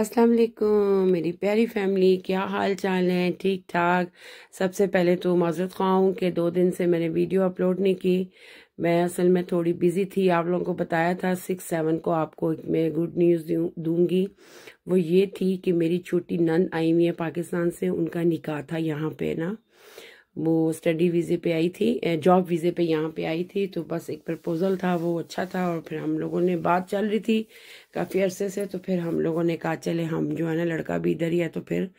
अस्सलाम वालेकुम मेरी प्यारी फैमिली क्या हाल चाल है ठीक ठाक सबसे पहले तो माजरत खाऊँ कि दो दिन से मैंने वीडियो अपलोड नहीं की मैं असल में थोड़ी बिजी थी आप लोगों को बताया था सिक्स सेवन को आपको मैं गुड न्यूज़ दूंगी वो ये थी कि मेरी छोटी नंद आई हुई है पाकिस्तान से उनका निकाह था यहाँ पे ना वो स्टडी वीज़े पे आई थी जॉब वीज़े पे यहाँ पे आई थी तो बस एक प्रपोज़ल था वो अच्छा था और फिर हम लोगों ने बात चल रही थी काफ़ी अरसे से तो फिर हम लोगों ने कहा चले हम जो है ना लड़का भी इधर ही है तो फिर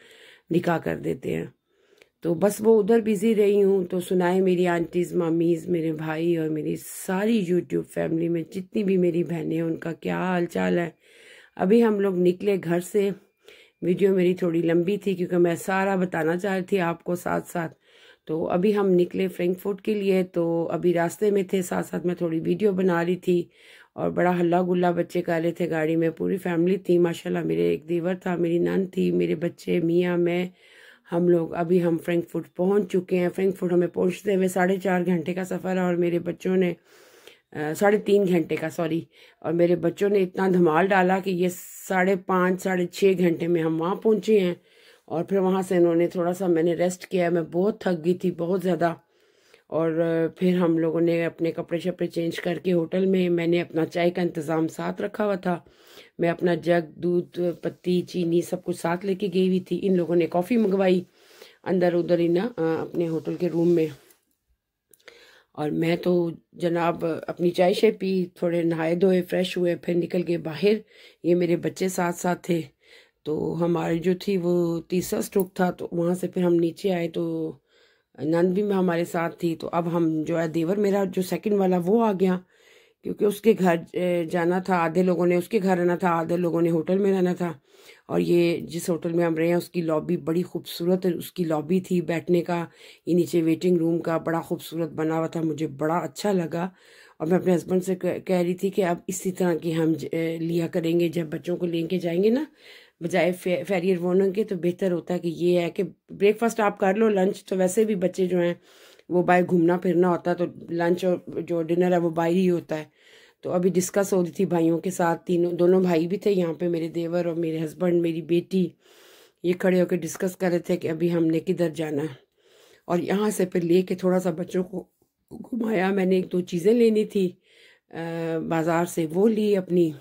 निकाह कर देते हैं तो बस वो उधर बिज़ी रही हूँ तो सुनाए मेरी आंटीज़ मामीज़ मेरे भाई और मेरी सारी यूट्यूब फैमिली में जितनी भी मेरी बहनें हैं उनका क्या हाल चाल है अभी हम लोग निकले घर से वीडियो मेरी थोड़ी लंबी थी क्योंकि मैं सारा बताना चाह रही थी आपको साथ साथ तो अभी हम निकले फ्रैंकफर्ट के लिए तो अभी रास्ते में थे साथ साथ मैं थोड़ी वीडियो बना रही थी और बड़ा हल्ला गुल्ला बच्चे कर रहे थे गाड़ी में पूरी फैमिली थी माशाल्लाह मेरे एक देवर था मेरी नन थी मेरे बच्चे मियाँ मैं हम लोग अभी हम फ्रैंकफर्ट पहुंच चुके हैं फ्रैंकफर्ट हमें पहुँचते हुए साढ़े चार घंटे का सफ़र है और मेरे बच्चों ने साढ़े तीन घंटे का सॉरी और मेरे बच्चों ने इतना धमाल डाला कि ये साढ़े पाँच साढ़े छः घंटे में हम वहाँ पहुँचे हैं और फिर वहाँ से इन्होंने थोड़ा सा मैंने रेस्ट किया मैं बहुत थक गई थी बहुत ज़्यादा और फिर हम लोगों ने अपने कपड़े शपड़े चेंज करके होटल में मैंने अपना चाय का इंतज़ाम साथ रखा हुआ था मैं अपना जग दूध पत्ती चीनी सब कुछ साथ लेके गई हुई थी इन लोगों ने कॉफ़ी मंगवाई अंदर उधर ही ना अपने होटल के रूम में और मैं तो जनाब अपनी चाय शाय पी थोड़े नहाए धोए फ्रेश हुए फिर निकल गए बाहर ये मेरे बच्चे साथ साथ थे तो हमारी जो थी वो तीसरा स्ट्रोक था तो वहाँ से फिर हम नीचे आए तो नंद भी मैं हमारे साथ थी तो अब हम जो है देवर मेरा जो सेकंड वाला वो आ गया क्योंकि उसके घर जाना था आधे लोगों ने उसके घर रहना था आधे लोगों ने होटल में रहना था और ये जिस होटल में हम रहे हैं उसकी लॉबी बड़ी खूबसूरत उसकी लॉबी थी बैठने का ये नीचे वेटिंग रूम का बड़ा खूबसूरत बना हुआ था मुझे बड़ा अच्छा लगा और मैं अपने हस्बैंड से कह रही थी कि अब इसी तरह की हम लिया करेंगे जब बच्चों को लेके जाएंगे ना बजाय फेरियर होने के तो बेहतर होता है कि ये है कि ब्रेकफास्ट आप कर लो लंच तो वैसे भी बच्चे जो हैं वो बाहर घूमना फिरना होता है तो लंच और जो डिनर है वो बाहर ही होता है तो अभी डिस्कस हो रही थी भाइयों के साथ तीनों दोनों भाई भी थे यहाँ पे मेरे देवर और मेरे हस्बैंड मेरी बेटी ये खड़े होकर डिस्कस कर रहे थे कि अभी हमने किधर जाना है और यहाँ से फिर ले कर थोड़ा सा बच्चों को घुमाया मैंने एक दो चीज़ें लेनी थी बाज़ार से वो ली अपनी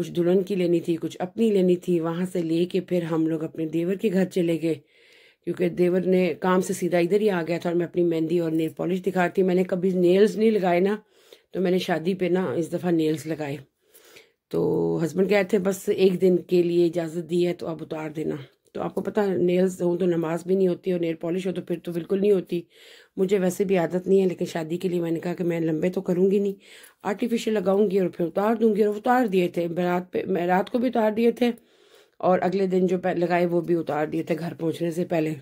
कुछ दुल्हन की लेनी थी कुछ अपनी लेनी थी वहाँ से ले फिर हम लोग अपने देवर के घर चले गए क्योंकि देवर ने काम से सीधा इधर ही आ गया था और मैं अपनी मेहंदी और नेल पॉलिश दिखा रही थी मैंने कभी नेल्स नहीं लगाए ना तो मैंने शादी पे ना इस दफ़ा नेल्स लगाए तो हस्बैंड कह थे बस एक दिन के लिए इजाज़त दी है तो आप उतार देना तो आपको पता नेल्स हो तो नमाज भी नहीं होती और नेल पॉलिश हो तो फिर तो बिल्कुल नहीं होती मुझे वैसे भी आदत नहीं है लेकिन शादी के लिए मैंने कहा कि मैं लंबे तो करूँगी नहीं आर्टिफिशियल लगाऊंगी और फिर उतार दूंगी और उतार दिए थे रात पे मैं रात को भी उतार दिए थे और अगले दिन जो लगाए वो भी उतार दिए थे घर पहुँचने से पहले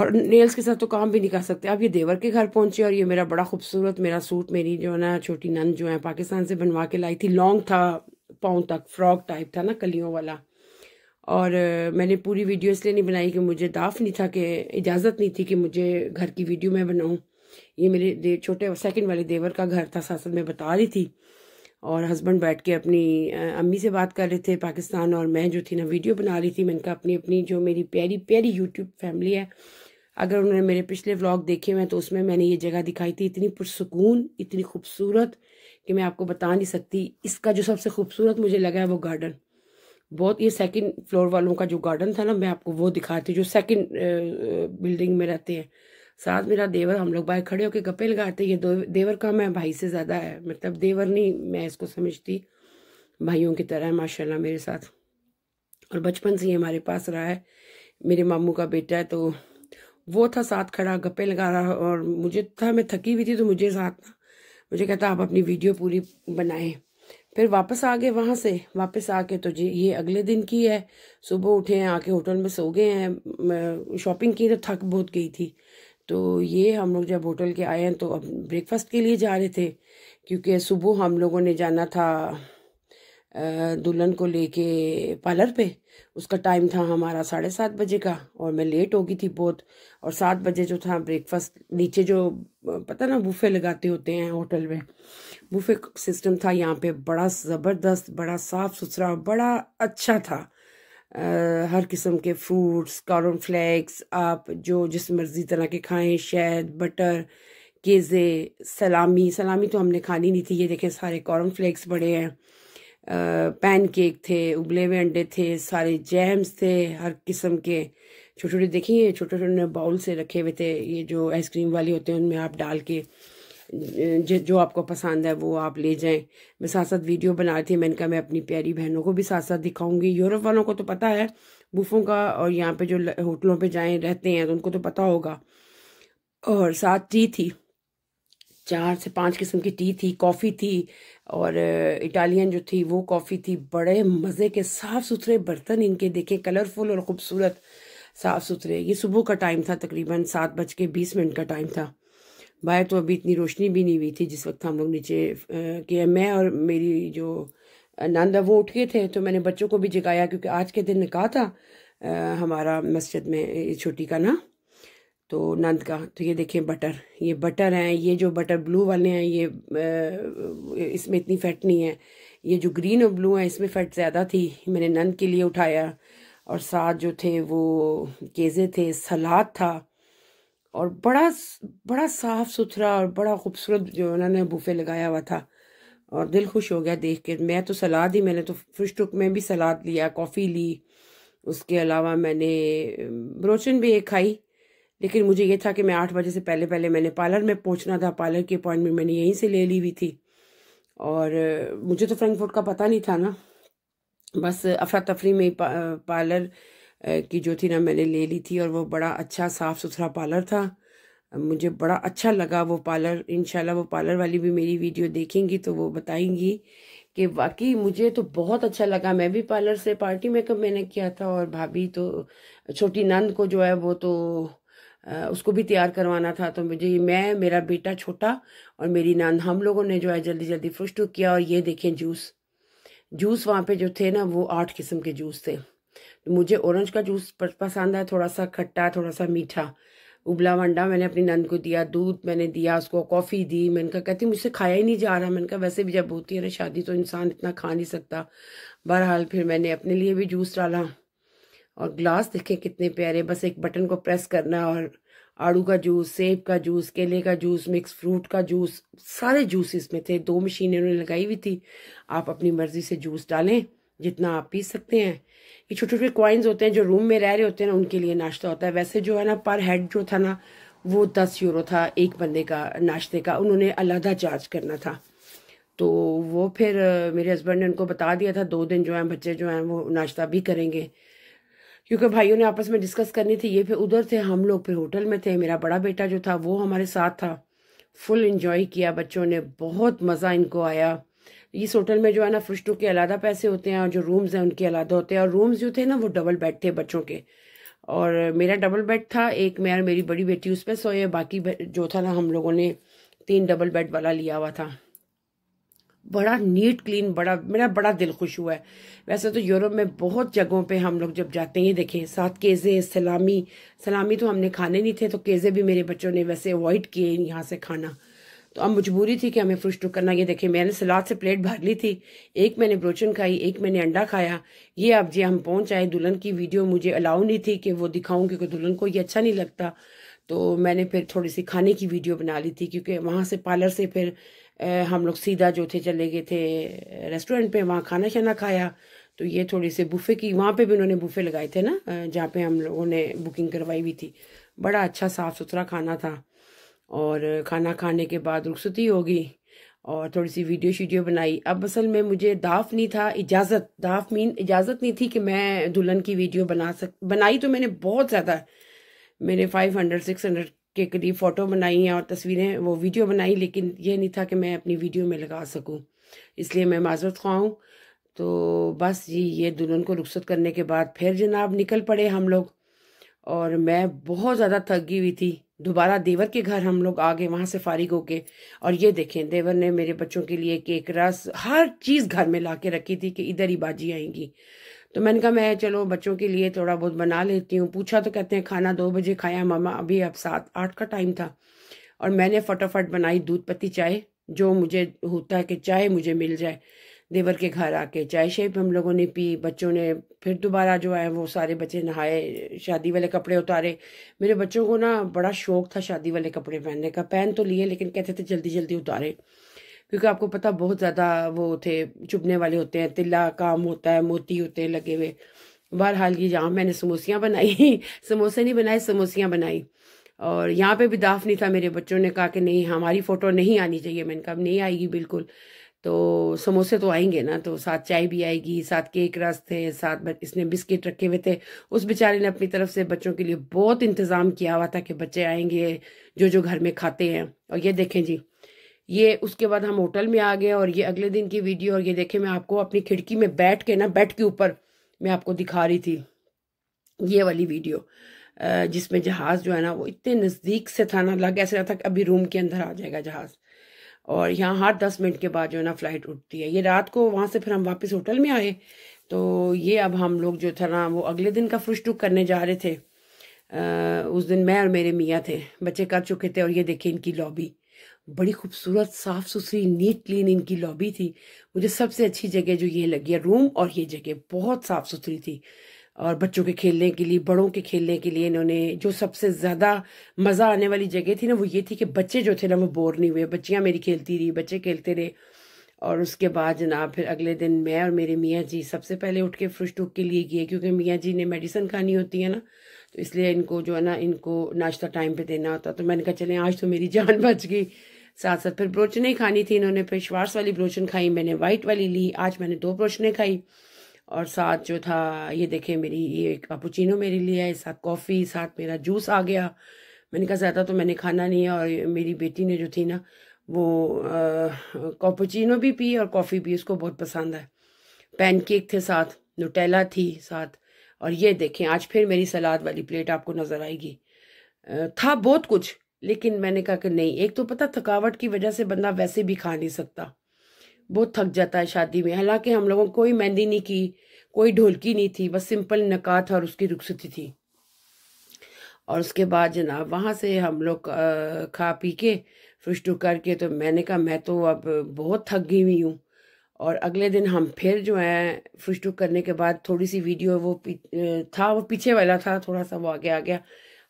और नेल्स के साथ तो काम भी नहीं कर सकते अब ये देवर के घर पहुंचे और ये मेरा बड़ा खूबसूरत मेरा सूट मेरी जो है ना छोटी नंद जो है पाकिस्तान से बनवा के लाई थी लॉन्ग था पाँव तक फ्रॉक टाइप था ना कलियों वाला और मैंने पूरी वीडियो इसलिए नहीं बनाई कि मुझे दाफ नहीं था कि इजाज़त नहीं थी कि मुझे घर की वीडियो मैं बनाऊँ ये मेरे छोटे सेकंड वाले देवर का घर था साथ मैं बता रही थी और हस्बैंड बैठ के अपनी अम्मी से बात कर रहे थे पाकिस्तान और मैं जो थी ना वीडियो बना रही थी मैंने कहा अपनी अपनी जो मेरी प्यारी प्यारी यूट्यूब फैमिली है अगर उन्होंने मेरे पिछले व्लॉग देखे हुए हैं तो उसमें मैंने ये जगह दिखाई थी इतनी पुरसकून इतनी खूबसूरत कि मैं आपको बता नहीं सकती इसका जो सबसे खूबसूरत मुझे लगा है वो गार्डन बहुत ये सेकंड फ्लोर वालों का जो गार्डन था ना मैं आपको वो दिखाती जो सेकंड बिल्डिंग में रहते हैं साथ मेरा देवर हम लोग बाहर खड़े होकर गप्पे लगाते ये देवर का मैं भाई से ज़्यादा है मतलब देवर नहीं मैं इसको समझती भाइयों की तरह माशा माशाल्लाह मेरे साथ और बचपन से ही हमारे पास रहा है मेरे मामू का बेटा है तो वो था साथ खड़ा गप्पे लगा रहा और मुझे था मैं थकी हुई थी तो मुझे साथ ना मुझे कहता आप अपनी वीडियो पूरी बनाएं फिर वापस आ गए वहाँ से वापस आके तो जी ये अगले दिन की है सुबह उठे हैं आके होटल में सो गए हैं शॉपिंग की तो थक बहुत गई थी तो ये हम लोग जब होटल के आए हैं तो अब ब्रेकफास्ट के लिए जा रहे थे क्योंकि सुबह हम लोगों ने जाना था दुल्हन को लेके पार्लर पे उसका टाइम था हमारा साढ़े सात बजे का और मैं लेट हो गई थी बहुत और सात बजे जो था ब्रेकफास्ट नीचे जो पता ना बूफे लगाते होते हैं होटल में बूफे सिस्टम था यहाँ पे बड़ा ज़बरदस्त बड़ा साफ़ सुथरा बड़ा अच्छा था आ, हर किस्म के फ्रूट्स कॉर्न फ्लैक्स आप जो जिस मर्ज़ी तरह के खाएं शहद बटर केज़े सलामी सलामी तो हमने खानी नहीं थी ये देखें सारे कॉर्न फ्लेक्स बड़े हैं पैनकेक थे उबले हुए अंडे थे सारे जैम्स थे हर किस्म के छोटे छोटे देखिए छोटे छोटे बाउल से रखे हुए थे ये जो आइसक्रीम वाले होते हैं उनमें आप डाल के जो आपको पसंद है वो आप ले जाएं मैं साथ साथ वीडियो बना रही थी मैंने कहा मैं अपनी प्यारी बहनों को भी साथ साथ दिखाऊंगी यूरोप वालों को तो पता है बुफों का और यहाँ पे जो होटलों पे जाएं रहते हैं तो उनको तो पता होगा और साथ टी थी चार से पांच किस्म की टी थी कॉफ़ी थी और इटालियन जो थी वो कॉफ़ी थी बड़े मज़े के साफ़ सुथरे बर्तन इनके देखें कलरफुल और ख़ूबसूरत साफ़ सुथरे ये सुबह का टाइम था तकरीबन सात बज के बीस मिनट का टाइम था बाहर तो अभी इतनी रोशनी भी नहीं हुई थी जिस वक्त हम लोग नीचे के मैं और मेरी जो नानदा वो उठ गए थे तो मैंने बच्चों को भी जगाया क्योंकि आज के दिन निकाह था आ, हमारा मस्जिद में छुट्टी का ना तो नंद का तो ये देखें बटर ये बटर हैं ये जो बटर ब्लू वाले हैं ये इसमें इतनी फैट नहीं है ये जो ग्रीन और ब्लू हैं इसमें फैट ज़्यादा थी मैंने नंद के लिए उठाया और साथ जो थे वो केज़े थे सलाद था और बड़ा बड़ा साफ़ सुथरा और बड़ा खूबसूरत जो उन्होंने बूफे लगाया हुआ था और दिल खुश हो गया देख के मैं तो सलाद ही मैंने तो फिश टुक में भी सलाद लिया कॉफ़ी ली उसके अलावा मैंने ब्रोचन भी एक खाई लेकिन मुझे ये था कि मैं आठ बजे से पहले पहले मैंने पार्लर में पहुंचना था पार्लर की अपॉइंटमेंट मैंने यहीं से ले ली हुई थी और मुझे तो फ्रैंकफर्ट का पता नहीं था ना बस अफरा तफरी में पार्लर की जो थी ना मैंने ले ली थी और वो बड़ा अच्छा साफ़ सुथरा पार्लर था मुझे बड़ा अच्छा लगा वो पार्लर इन वो पार्लर वाली भी मेरी वीडियो देखेंगी तो वो बताएंगी कि वाकई मुझे तो बहुत अच्छा लगा मैं भी पार्लर से पार्टी मेकअप मैंने किया था और भाभी तो छोटी नंद को जो है वो तो उसको भी तैयार करवाना था तो मुझे मैं मेरा बेटा छोटा और मेरी नान हम लोगों ने जो है जल्दी जल्दी फ्रुष्ट किया और ये देखें जूस जूस वहाँ पे जो थे ना वो आठ किस्म के जूस थे तो मुझे ऑरेंज का जूस पसंद है थोड़ा सा खट्टा थोड़ा सा मीठा उबला वंडा मैंने अपनी नंद को दिया दूध मैंने दिया उसको कॉफ़ी दी मैंने कहा कहती मुझसे खाया ही नहीं जा रहा मैंने कहा वैसे भी जब होती है ना शादी तो इंसान इतना खा नहीं सकता बहरहाल फिर मैंने अपने लिए भी जूस डाला और ग्लास देखें कितने प्यारे बस एक बटन को प्रेस करना और आड़ू का जूस सेब का जूस केले का जूस मिक्स फ्रूट का जूस सारे जूस इसमें थे दो मशीनें उन्होंने लगाई हुई थी आप अपनी मर्जी से जूस डालें जितना आप पी सकते हैं ये छोटे छोटे कॉइन्स होते हैं जो रूम में रह रहे होते हैं ना उनके लिए नाश्ता होता है वैसे जो है ना पर हेड जो था ना वो दस यूरो था एक बंदे का नाश्ते का उन्होंने अलहदा चार्ज करना था तो वो फिर मेरे हस्बैंड ने उनको बता दिया था दो दिन जो हैं बच्चे जो हैं वो नाश्ता भी करेंगे क्योंकि भाइयों ने आपस में डिस्कस करनी थी ये फिर उधर थे हम लोग फिर होटल में थे मेरा बड़ा बेटा जो था वो हमारे साथ था फुल इंजॉय किया बच्चों ने बहुत मज़ा इनको आया इस होटल में जो है ना फुस्टू के अलादा पैसे होते हैं और जो रूम्स हैं उनके अलादा होते हैं और रूम्स जो थे ना वो डबल बेड थे बच्चों के और मेरा डबल बेड था एक मैं और मेरी बड़ी बेटी उस पर सोए बाकी जो था ना हम लोगों ने तीन डबल बेड वाला लिया हुआ था बड़ा नीट क्लीन बड़ा मेरा बड़ा दिल खुश हुआ है वैसे तो यूरोप में बहुत जगहों पे हम लोग जब जाते हैं देखें साथ केज़े सलामी सलामी तो हमने खाने नहीं थे तो केज़े भी मेरे बच्चों ने वैसे अवॉइड किए यहाँ से खाना तो अब मजबूरी थी कि हमें फ्रुश करना ये देखें मैंने सलाद से प्लेट भर ली थी एक मैंने ब्रोचन खाई एक मैंने अंडा खाया ये अब जी हम पहुँच आए दुल्हन की वीडियो मुझे अलाउ नहीं थी कि वो दिखाऊँ क्योंकि दुल्हन को ये अच्छा नहीं लगता तो मैंने फिर थोड़ी सी खाने की वीडियो बना ली थी क्योंकि वहाँ से पार्लर से फिर हम लोग सीधा जो थे चले गए थे रेस्टोरेंट पे वहाँ खाना शाना खाया तो ये थोड़ी से बुफे की वहाँ पे भी उन्होंने बुफे लगाए थे ना जहाँ पे हम लोगों ने बुकिंग करवाई हुई थी बड़ा अच्छा साफ़ सुथरा खाना था और खाना खाने के बाद रुखसती होगी और थोड़ी सी वीडियो शीडियो बनाई अब असल में मुझे दाफ नहीं था इजाज़त दाफ मीन इजाज़त नहीं थी कि मैं दुल्हन की वीडियो बना सक बनाई तो मैंने बहुत ज़्यादा मैंने फाइव हंड्रेड सिक्स हंड्रेड के करीब फ़ोटो बनाई हैं और तस्वीरें वो वीडियो बनाई लेकिन ये नहीं था कि मैं अपनी वीडियो में लगा सकूँ इसलिए मैं माजरत ख्वा तो बस जी ये दुल्हन को रुखसत करने के बाद फिर जनाब निकल पड़े हम लोग और मैं बहुत ज़्यादा थक गई हुई थी दोबारा देवर के घर हम लोग आ गए वहाँ से फारिग होके और ये देखें देवर ने मेरे बच्चों के लिए केक रस हर चीज़ घर में ला के रखी थी कि इधर ही बाजी आएंगी तो मैंने कहा मैं चलो बच्चों के लिए थोड़ा बहुत बना लेती हूँ पूछा तो कहते हैं खाना दो बजे खाया मामा अभी अब सात आठ का टाइम था और मैंने फटाफट बनाई दूध पत्ती चाय जो मुझे होता है कि चाय मुझे मिल जाए देवर के घर आके चाय शेप हम लोगों ने पी बच्चों ने फिर दोबारा जो है वो सारे बच्चे नहाए शादी वाले कपड़े उतारे मेरे बच्चों को ना बड़ा शौक था शादी वाले कपड़े पहनने का पहन तो लिए लेकिन कहते थे जल्दी जल्दी उतारे क्योंकि आपको पता बहुत ज़्यादा वो थे चुभने वाले होते हैं तिल्ला काम होता है मोती होते हैं लगे हुए बहरहाल ये जहाँ मैंने समोसियाँ बनाई समोसे नहीं बनाए समोसियाँ बनाई और यहाँ पे भी दाफ नहीं था मेरे बच्चों ने कहा कि नहीं हमारी फ़ोटो नहीं आनी चाहिए मैंने कहा नहीं आएगी बिल्कुल तो समोसे तो आएंगे ना तो साथ चाय भी आएगी साथ केक रस थे साथ इसने बिस्किट रखे हुए थे उस बेचारे ने अपनी तरफ से बच्चों के लिए बहुत इंतज़ाम किया हुआ था कि बच्चे आएंगे जो जो घर में खाते हैं और ये देखें जी ये उसके बाद हम होटल में आ गए और ये अगले दिन की वीडियो और ये देखे मैं आपको अपनी खिड़की में बैठ के ना बेड के ऊपर मैं आपको दिखा रही थी ये वाली वीडियो जिसमें जहाज़ जो है ना वो इतने नज़दीक से था ना लग ऐसा था कि अभी रूम के अंदर आ जाएगा जहाज़ और यहाँ हर दस मिनट के बाद जो है ना फ़्लाइट उठती है ये रात को वहाँ से फिर हम वापस होटल में आए तो ये अब हम लोग जो था ना वो अगले दिन का फ्रुश करने जा रहे थे आ, उस दिन मैं और मेरे मियाँ थे बच्चे कर चुके थे और ये देखे इनकी लॉबी बड़ी खूबसूरत साफ़ सुथरी नीट क्लीन इनकी लॉबी थी मुझे सबसे अच्छी जगह जो ये लगी है रूम और ये जगह बहुत साफ़ सुथरी थी और बच्चों के खेलने के लिए बड़ों के खेलने के लिए इन्होंने जो सबसे ज़्यादा मज़ा आने वाली जगह थी ना वो ये थी कि बच्चे जो थे ना वो बोर नहीं हुए बच्चियाँ मेरी खेलती रही बच्चे खेलते रहे और उसके बाद जना फिर अगले दिन मैं और मेरे मियाँ जी सबसे पहले उठ के फ्रुश टूक के लिए गए क्योंकि मियाँ जी ने मेडिसन खानी होती है ना तो इसलिए इनको जो है ना इनको नाश्ता टाइम पे देना होता तो मैंने कहा चले आज तो मेरी जान बच गई साथ साथ फिर ब्रोचने खानी थी इन्होंने फिर श्वास वाली ब्रोचन खाई मैंने वाइट वाली ली आज मैंने दो ब्रोचने खाई और साथ जो था ये देखे मेरी ये एक मेरे लिए है साथ कॉफ़ी साथ मेरा जूस आ गया मैंने कहा ज़्यादा तो मैंने खाना नहीं है और मेरी बेटी ने जो थी ना वो कॉपोचिनो भी पी और कॉफ़ी भी उसको बहुत पसंद है पैनकेक थे साथ नोटेला थी साथ और ये देखें आज फिर मेरी सलाद वाली प्लेट आपको नज़र आएगी था बहुत कुछ लेकिन मैंने कहा कि नहीं एक तो पता थकावट की वजह से बंदा वैसे भी खा नहीं सकता बहुत थक जाता है शादी में हालांकि हम लोगों कोई मेहंदी नहीं की कोई ढोलकी नहीं थी बस सिंपल नकात था और उसकी रुखसती थी और उसके बाद जनाब वहाँ से हम लोग खा पी के फ्रिश्टू करके तो मैंने कहा मैं तो अब बहुत थक गई हुई हूँ और अगले दिन हम फिर जो है खुशटुक करने के बाद थोड़ी सी वीडियो वो था वो पीछे वाला था थोड़ा सा वो आगे आ गया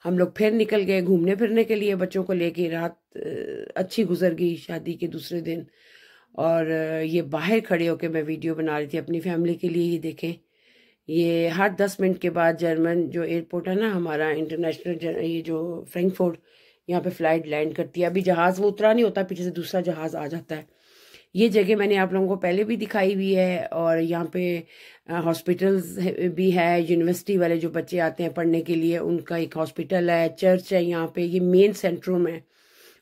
हम लोग फिर निकल गए घूमने फिरने के लिए बच्चों को लेके रात अच्छी गुजर गई शादी के दूसरे दिन और ये बाहर खड़े होकर मैं वीडियो बना रही थी अपनी फैमिली के लिए ही देखें ये हर दस मिनट के बाद जर्मन जो एयरपोर्ट है ना हमारा इंटरनेशनल ये जो फ्रैंकफोर्ट यहाँ पे फ्लाइट लैंड करती है अभी जहाज़ वो उतरा नहीं होता पीछे से दूसरा जहाज़ आ जाता है ये जगह मैंने आप लोगों को पहले भी दिखाई हुई है और यहाँ पे हॉस्पिटल्स भी है यूनिवर्सिटी वाले जो बच्चे आते हैं पढ़ने के लिए उनका एक हॉस्पिटल है चर्च है यहाँ पे ये मेन सेंटरूम है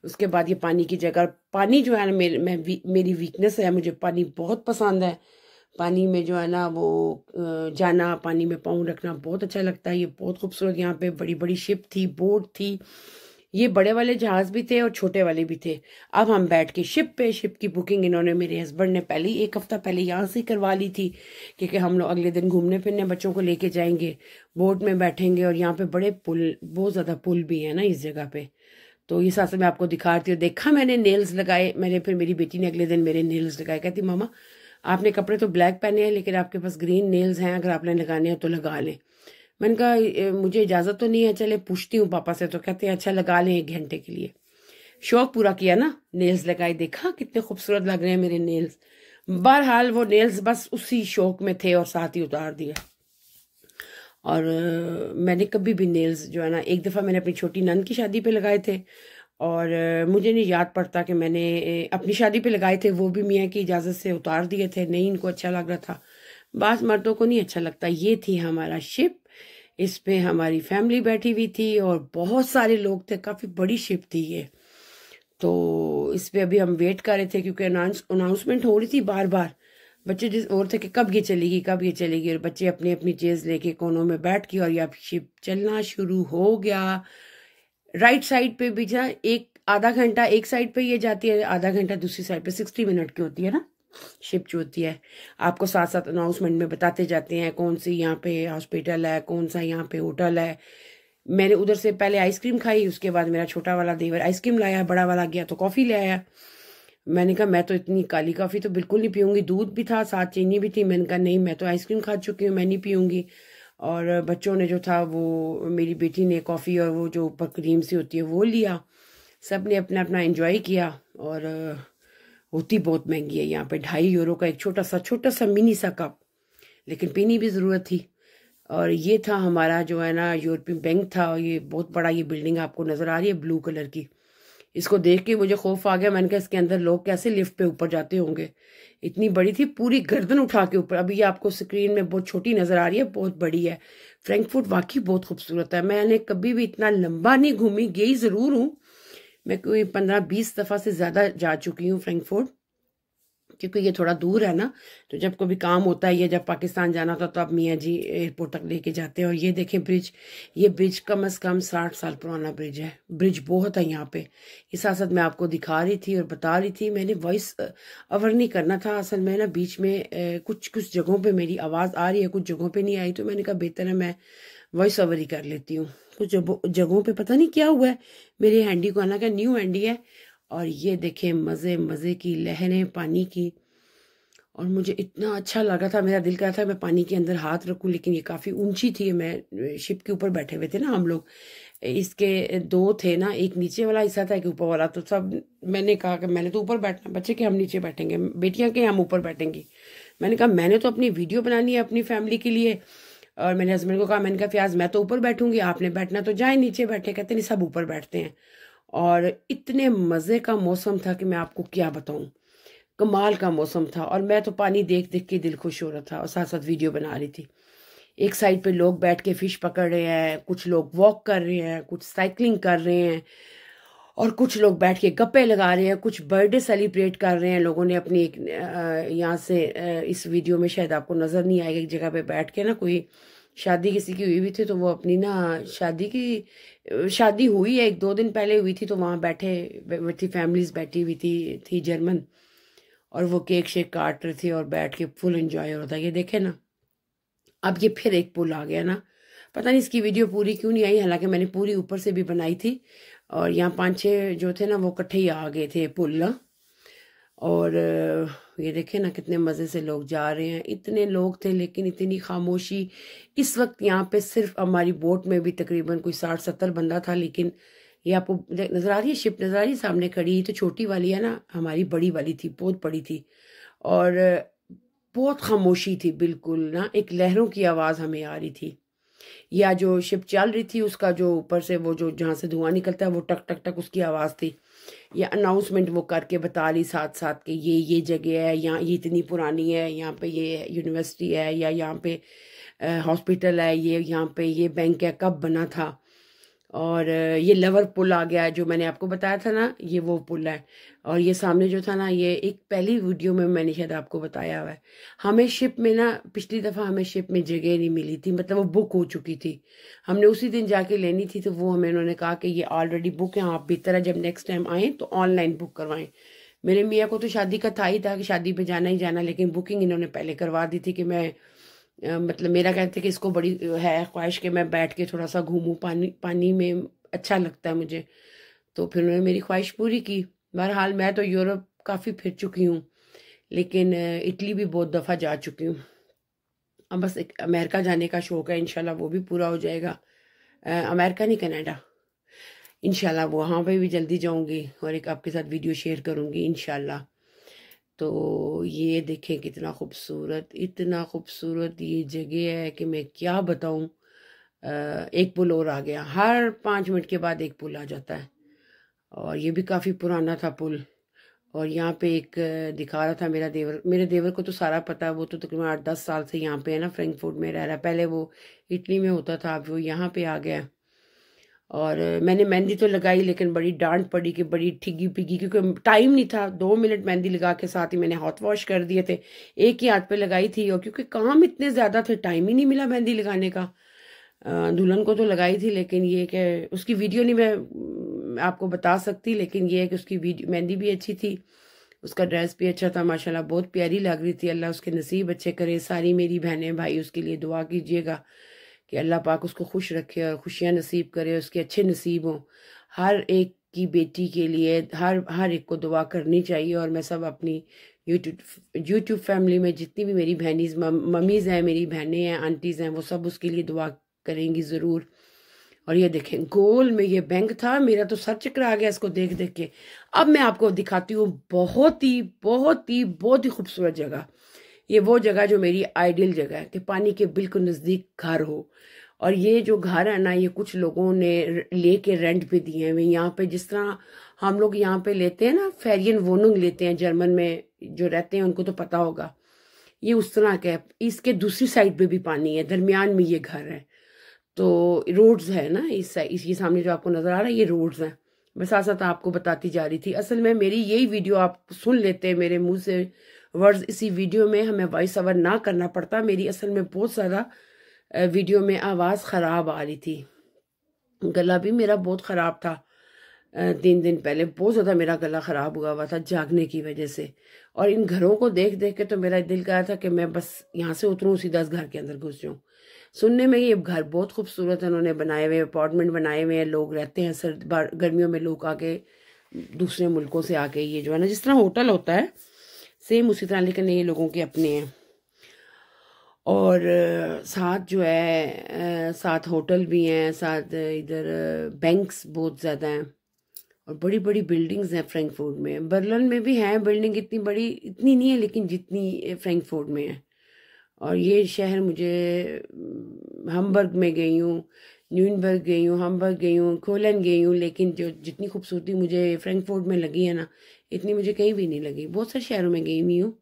उसके बाद ये पानी की जगह पानी जो है ना मेरे मैं वी, मेरी वीकनेस है मुझे पानी बहुत पसंद है पानी में जो है ना वो जाना पानी में पाँव रखना बहुत अच्छा लगता है ये बहुत खूबसूरत यहाँ पे बड़ी बड़ी शिप थी बोट थी ये बड़े वाले जहाज भी थे और छोटे वाले भी थे अब हम बैठ के शिप पे शिप की बुकिंग इन्होंने मेरे हस्बैंड ने पहले ही एक हफ्ता पहले यहाँ से करवा ली थी क्योंकि हम लोग अगले दिन घूमने फिरने बच्चों को लेके जाएंगे बोट में बैठेंगे और यहाँ पे बड़े पुल बहुत ज़्यादा पुल भी है ना इस जगह पे तो हाथ से मैं आपको दिखाती हूँ देखा मैंने नेल्स लगाए मैंने फिर मेरी बेटी ने अगले दिन मेरे नेल्स लगाए कहती मामा आपने कपड़े तो ब्लैक पहने हैं लेकिन आपके पास ग्रीन नेल्स हैं अगर आपने लगाने हैं तो लगा लें मैंने कहा मुझे इजाज़त तो नहीं है चले पूछती हूँ पापा से तो कहते हैं अच्छा लगा लें एक घंटे के लिए शौक पूरा किया ना नेल्स लगाए देखा कितने खूबसूरत लग रहे हैं मेरे नेल्स बहरहाल वो नेल्स बस उसी शौक में थे और साथ ही उतार दिया और मैंने कभी भी नेल्स जो है ना एक दफ़ा मैंने अपनी छोटी नंद की शादी पे लगाए थे और मुझे नहीं याद पड़ता कि मैंने अपनी शादी पे लगाए थे वो भी मियाँ की इजाज़त से उतार दिए थे नहीं इनको अच्छा लग रहा था बास मर्दों को नहीं अच्छा लगता ये थी हमारा शिप इस पे हमारी फैमिली बैठी हुई थी और बहुत सारे लोग थे काफ़ी बड़ी शिप थी ये तो इस पे अभी हम वेट कर रहे थे क्योंकि अनाउंस अनाउंसमेंट हो रही थी बार बार बच्चे जिस और थे कि कब ये चलेगी कब ये चलेगी और बच्चे अपनी अपनी चीज़ लेके कोनों में बैठ गए और ये अब शिप चलना शुरू हो गया राइट साइड पे भी जहाँ एक आधा घंटा एक साइड पे ये जाती है आधा घंटा दूसरी साइड पे सिक्सटी मिनट की होती है ना शिप जो होती है आपको साथ साथ अनाउंसमेंट में बताते जाते हैं कौन सी यहाँ पे हॉस्पिटल है कौन सा यहाँ पे होटल है मैंने उधर से पहले आइसक्रीम खाई उसके बाद मेरा छोटा वाला देवर आइसक्रीम लाया बड़ा वाला गया तो कॉफ़ी ले आया मैंने कहा मैं तो इतनी काली कॉफ़ी तो बिल्कुल नहीं पीऊँगी दूध भी था साथ चीनी भी थी मैंने कहा नहीं मैं तो आइसक्रीम खा चुकी हूँ मैं नहीं पीऊँगी और बच्चों ने जो था वो मेरी बेटी ने कॉफ़ी और वो जो ऊपर क्रीम सी होती है वो लिया सब ने अपना अपना इन्जॉय किया और होती बहुत महंगी है यहाँ पे ढाई यूरो का एक छोटा सा छोटा सा मिनी सा कप लेकिन पीनी भी ज़रूरत थी और ये था हमारा जो है ना यूरोपियन बैंक था ये बहुत बड़ा ये बिल्डिंग आपको नज़र आ रही है ब्लू कलर की इसको देख के मुझे खौफ आ गया मैंने कहा इसके अंदर लोग कैसे लिफ्ट पे ऊपर जाते होंगे इतनी बड़ी थी पूरी गर्दन उठा के ऊपर अभी ये आपको स्क्रीन में बहुत छोटी नज़र आ रही है बहुत बड़ी है फ्रैंकफर्ट वाकई बहुत खूबसूरत है मैंने कभी भी इतना लंबा नहीं घूमी गई ज़रूर हूँ मैं कोई पंद्रह बीस दफ़ा से ज़्यादा जा चुकी हूँ फ्रैंकफोर्ट क्योंकि ये थोड़ा दूर है ना तो जब कभी काम होता है या जब पाकिस्तान जाना होता तो आप मियाँ जी एयरपोर्ट तक लेके जाते हैं और ये देखें ब्रिज ये ब्रिज कम अज़ कम साठ साल पुराना ब्रिज है ब्रिज बहुत है यहाँ पे ये साथ साथ मैं आपको दिखा रही थी और बता रही थी मैंने वॉइस अवर नहीं करना था असल में ना बीच में कुछ कुछ जगहों पर मेरी आवाज़ आ रही है कुछ जगहों पर नहीं आई तो मैंने कहा बेहतर है मैं वॉइस ओवर ही कर लेती हूँ कुछ जगहों पर पता नहीं क्या हुआ है मेरे हैंडी को हालांकि न्यू हैंडी है और ये देखें मज़े मज़े की लहरें पानी की और मुझे इतना अच्छा लगा था मेरा दिल कर रहा था मैं पानी के अंदर हाथ रखूं लेकिन ये काफ़ी ऊंची थी मैं शिप के ऊपर बैठे हुए थे ना हम लोग इसके दो थे ना एक नीचे वाला हिस्सा था एक ऊपर वाला तो सब मैंने कहा कि मैंने तो ऊपर बैठना बच्चे के हम नीचे बैठेंगे बेटियां के हम ऊपर बैठेंगी मैंने कहा मैंने तो अपनी वीडियो बनानी है अपनी फैमिली के लिए और मैंने हस्बैंड को कहा मैंने कहा फ्याज मैं तो ऊपर बैठूंगी आपने बैठना तो जाए नीचे बैठे कहते नहीं सब ऊपर बैठते हैं और इतने मज़े का मौसम था कि मैं आपको क्या बताऊँ कमाल का मौसम था और मैं तो पानी देख देख के दिल खुश हो रहा था और साथ साथ वीडियो बना रही थी एक साइड पे लोग बैठ के फिश पकड़ रहे हैं कुछ लोग वॉक कर रहे हैं कुछ साइकिलिंग कर रहे हैं और कुछ लोग बैठ के गप्पे लगा रहे हैं कुछ बर्थडे सेलिब्रेट कर रहे हैं लोगों ने अपनी एक यहाँ से इस वीडियो में शायद आपको नज़र नहीं आएगा एक जगह पे बैठ के ना कोई शादी किसी की हुई हुई थी तो वो अपनी ना शादी की शादी हुई है एक दो दिन पहले हुई थी तो वहाँ बैठे थी फैमिलीज बैठी हुई थी थी जर्मन और वो केक शेक काट रहे थे और बैठ के फुल इन्जॉय हो रहा था ये देखे ना अब ये फिर एक पुल आ गया ना पता नहीं इसकी वीडियो पूरी क्यों नहीं आई हालांकि मैंने पूरी ऊपर से भी बनाई थी और यहाँ पाँच छः जो थे ना वो इकट्ठे ही आ गए थे पुल और ये देखें ना कितने मज़े से लोग जा रहे हैं इतने लोग थे लेकिन इतनी खामोशी इस वक्त यहाँ पे सिर्फ हमारी बोट में भी तकरीबन कोई साठ सत्तर बंदा था लेकिन ये आपको नज़र आ रही है शिप नज़र आ रही है सामने खड़ी तो छोटी वाली है ना हमारी बड़ी वाली थी बहुत बड़ी थी और बहुत खामोशी थी बिल्कुल ना एक लहरों की आवाज़ हमें आ रही थी या जो शिप चल रही थी उसका जो ऊपर से वो जो जहाँ से धुआं निकलता है वो टक टक टक उसकी आवाज़ थी या अनाउंसमेंट वो करके बता रही साथ साथ कि ये ये जगह है यहाँ ये इतनी पुरानी है यहाँ पे ये यूनिवर्सिटी है या यहाँ पे हॉस्पिटल है ये यहाँ पे ये बैंक है कब बना था और ये लवर पुल आ गया है जो मैंने आपको बताया था ना ये वो पुल है और ये सामने जो था ना ये एक पहली वीडियो में मैंने शायद आपको बताया हुआ है हमें शिप में ना पिछली दफ़ा हमें शिप में जगह नहीं मिली थी मतलब वो बुक हो चुकी थी हमने उसी दिन जाके लेनी थी तो वो हमें उन्होंने कहा कि ये ऑलरेडी बुक है आप भी जब नेक्स्ट टाइम आएँ तो ऑनलाइन बुक करवाएं मेरे मियाँ को तो शादी का था ही था कि शादी पर जाना ही जाना लेकिन बुकिंग इन्होंने पहले करवा दी थी कि मैं मतलब मेरा कहते हैं कि इसको बड़ी है ख्वाहिश कि मैं बैठ के थोड़ा सा घूमूं पानी पानी में अच्छा लगता है मुझे तो फिर उन्होंने मेरी ख्वाहिश पूरी की बहरहाल मैं तो यूरोप काफ़ी फिर चुकी हूँ लेकिन इटली भी बहुत दफ़ा जा चुकी हूँ अब बस एक अमेरिका जाने का शौक़ है इनशाला वो भी पूरा हो जाएगा अमेरिका नहीं कनाडा इनशाला वहाँ पे भी जल्दी जाऊँगी और एक आपके साथ वीडियो शेयर करूँगी इनशाला तो ये देखें कितना खूबसूरत इतना खूबसूरत ये जगह है कि मैं क्या बताऊं एक पुल और आ गया हर पाँच मिनट के बाद एक पुल आ जाता है और ये भी काफ़ी पुराना था पुल और यहाँ पे एक दिखा रहा था मेरा देवर मेरे देवर को तो सारा पता है वो तो तकरीबन आठ दस साल से यहाँ पे है ना फ्रैंकफर्ट में रह रहा है पहले वो इटली में होता था अब वो यहाँ पर आ गया और मैंने मेहंदी तो लगाई लेकिन बड़ी डांट पड़ी कि बड़ी ठिगी पिगी क्योंकि टाइम नहीं था दो मिनट मेहंदी लगा के साथ ही मैंने हाथ वॉश कर दिए थे एक ही हाथ पे लगाई थी और क्योंकि काम इतने ज़्यादा थे टाइम ही नहीं मिला मेहंदी लगाने का दुल्हन को तो लगाई थी लेकिन ये कि उसकी वीडियो नहीं मैं आपको बता सकती लेकिन ये है कि उसकी मेहंदी भी अच्छी थी उसका ड्रेस भी अच्छा था माशाला बहुत प्यारी लग रही थी अल्लाह उसके नसीब अच्छे करे सारी मेरी बहनें भाई उसके लिए दुआ कीजिएगा कि अल्लाह पाक उसको खुश रखे और खुशियाँ नसीब करे उसके अच्छे नसीब हों हर एक की बेटी के लिए हर हर एक को दुआ करनी चाहिए और मैं सब अपनी यूट्यूब यूट्यूब फैमिली में जितनी भी मेरी बहनीज मम्मीज़ हैं मेरी बहनें हैं आंटीज़ हैं वो सब उसके लिए दुआ करेंगी ज़रूर और ये देखें गोल में ये बैंक था मेरा तो सर चकरा गया इसको देख देख के अब मैं आपको दिखाती हूँ बहुत ही बहुत ही बहुत ही खूबसूरत जगह ये वो जगह जो मेरी आइडियल जगह है कि पानी के बिल्कुल नज़दीक घर हो और ये जो घर है ना ये कुछ लोगों ने ले के रेंट पे दिए हैं यहाँ पे जिस तरह हम लोग यहाँ पे लेते हैं ना फेरियन वोनुंग लेते हैं जर्मन में जो रहते हैं उनको तो पता होगा ये उस तरह का है इसके दूसरी साइड पे भी पानी है दरमियान में ये घर है तो रोड्स है ना इस इसके सामने जो आपको नज़र आ रहा है ये रोड्स हैं मैं साथ साथ आपको बताती जा रही थी असल में मेरी यही वीडियो आप सुन लेते हैं मेरे मुँह से वर्ड्स इसी वीडियो में हमें वॉइस ओवर ना करना पड़ता मेरी असल में बहुत ज़्यादा वीडियो में आवाज़ ख़राब आ रही थी गला भी मेरा बहुत ख़राब था तीन दिन पहले बहुत ज़्यादा मेरा गला ख़राब हुआ हुआ था जागने की वजह से और इन घरों को देख देख के तो मेरा दिल कहा था कि मैं बस यहाँ से उतरूँ सीधा इस घर के अंदर घुस जाऊँ सुनने में ये घर बहुत खूबसूरत है उन्होंने बनाए हुए अपार्टमेंट बनाए हुए हैं लोग रहते हैं सर्द गर्मियों में लोग आके दूसरे मुल्कों से आके ये जो है ना जिस तरह होटल होता है सेम उसी तरह लेकिन ये लोगों के अपने हैं और साथ जो है साथ होटल भी हैं साथ इधर बैंक्स बहुत ज़्यादा हैं और बड़ी बड़ी बिल्डिंग्स हैं फ्रैंकफोर्ट में बर्लन में भी हैं बिल्डिंग इतनी बड़ी इतनी नहीं है लेकिन जितनी फ्रैंकफोर्ट में है और ये शहर मुझे हमबर्ग में गई हूँ न्यूनबर्ग गई हूँ हमबर्ग गई हूँ कोलन गई हूँ लेकिन जो जितनी खूबसूरती मुझे फ्रैंकफोर्ट में लगी है ना इतनी मुझे कहीं भी नहीं लगी बहुत सारे शहरों में गई हुई हूँ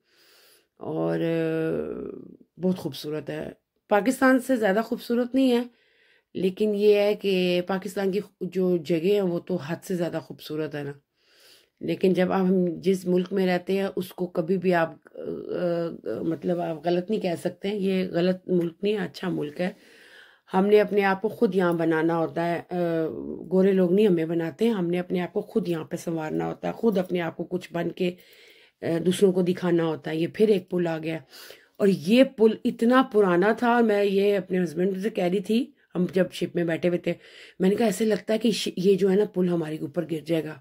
और बहुत खूबसूरत है पाकिस्तान से ज़्यादा खूबसूरत नहीं है लेकिन ये है कि पाकिस्तान की जो जगह है वो तो हद से ज़्यादा खूबसूरत है ना लेकिन जब आप हम जिस मुल्क में रहते हैं उसको कभी भी आप आ, आ, मतलब आप गलत नहीं कह सकते हैं ये गलत मुल्क नहीं है अच्छा मुल्क है हमने अपने आप को खुद यहाँ बनाना होता है गोरे लोग नहीं हमें बनाते हैं हमने अपने आप को खुद यहाँ पे संवारना होता है खुद अपने आप को कुछ बन के दूसरों को दिखाना होता है ये फिर एक पुल आ गया और ये पुल इतना पुराना था और मैं ये अपने हस्बैंड से कह रही थी हम जब शिप में बैठे हुए थे मैंने कहा ऐसे लगता है कि ये जो है ना पुल हमारे ऊपर गिर जाएगा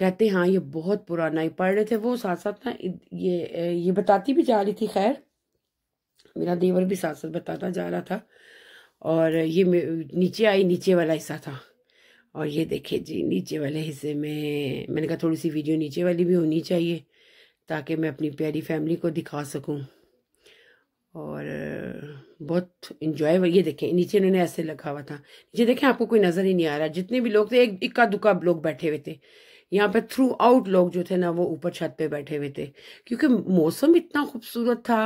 कहते हाँ ये बहुत पुराना ही पढ़ रहे थे वो साथ साथ ना ये ये बताती भी जा रही थी खैर मेरा देवर भी साथ साथ बताता जा रहा था और ये नीचे आई नीचे वाला हिस्सा था और ये देखिए जी नीचे वाले हिस्से में मैंने कहा थोड़ी सी वीडियो नीचे वाली भी होनी चाहिए ताकि मैं अपनी प्यारी फैमिली को दिखा सकूं और बहुत इन्जॉय ये देखें नीचे इन्होंने ऐसे लगा हुआ था नीचे देखें आपको कोई नज़र ही नहीं आ रहा जितने भी लोग थे एक इक्का दुक्का लोग बैठे हुए थे यहाँ पर थ्रू आउट लोग जो थे ना वो ऊपर छत पे बैठे हुए थे क्योंकि मौसम इतना खूबसूरत था